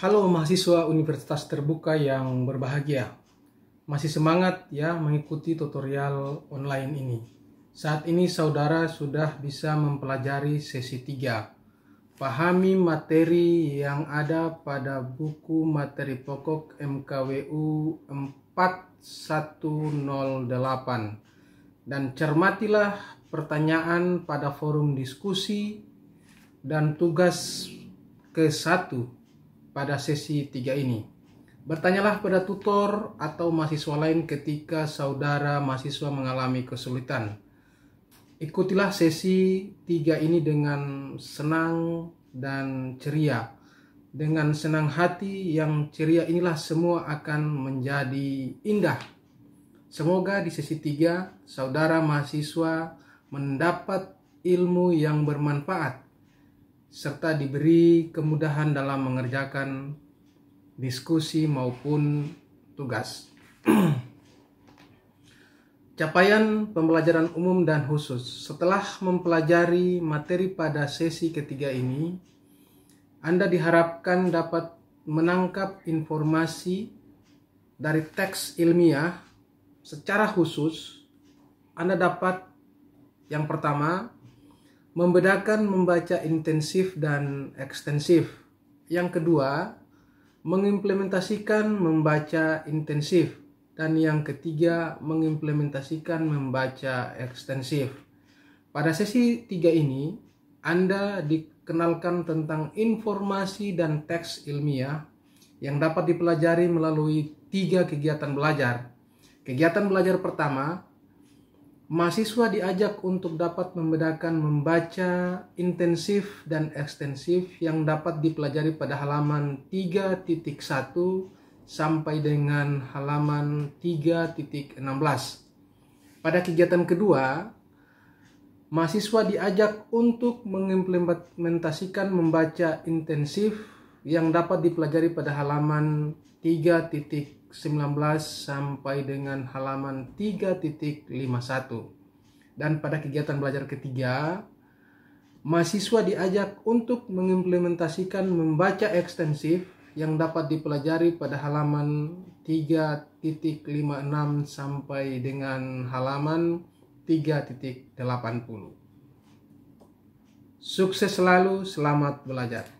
Halo mahasiswa Universitas Terbuka yang berbahagia. Masih semangat ya mengikuti tutorial online ini. Saat ini saudara sudah bisa mempelajari sesi 3. Pahami materi yang ada pada buku materi pokok MKWU 4108. Dan cermatilah pertanyaan pada forum diskusi dan tugas ke satu pada sesi 3 ini. Bertanyalah pada tutor atau mahasiswa lain ketika saudara mahasiswa mengalami kesulitan. Ikutilah sesi 3 ini dengan senang dan ceria. Dengan senang hati yang ceria inilah semua akan menjadi indah. Semoga di sesi 3 saudara mahasiswa mendapat ilmu yang bermanfaat serta diberi kemudahan dalam mengerjakan diskusi maupun tugas. Capaian pembelajaran umum dan khusus. Setelah mempelajari materi pada sesi ketiga ini, Anda diharapkan dapat menangkap informasi dari teks ilmiah secara khusus. Anda dapat yang pertama membedakan membaca intensif dan ekstensif. Yang kedua, mengimplementasikan membaca intensif. Dan yang ketiga, mengimplementasikan membaca ekstensif. Pada sesi tiga ini, Anda dikenalkan tentang informasi dan teks ilmiah yang dapat dipelajari melalui tiga kegiatan belajar. Kegiatan belajar pertama mahasiswa diajak untuk dapat membedakan membaca intensif dan ekstensif yang dapat dipelajari pada halaman 3.1 sampai dengan halaman 3.16. Pada kegiatan kedua, mahasiswa diajak untuk mengimplementasikan membaca intensif yang dapat dipelajari pada halaman 19 sampai dengan halaman 3.51. Dan pada kegiatan belajar ketiga, mahasiswa diajak untuk mengimplementasikan membaca ekstensif yang dapat dipelajari pada halaman 3.56 sampai dengan halaman 3.80. Sukses selalu, selamat belajar.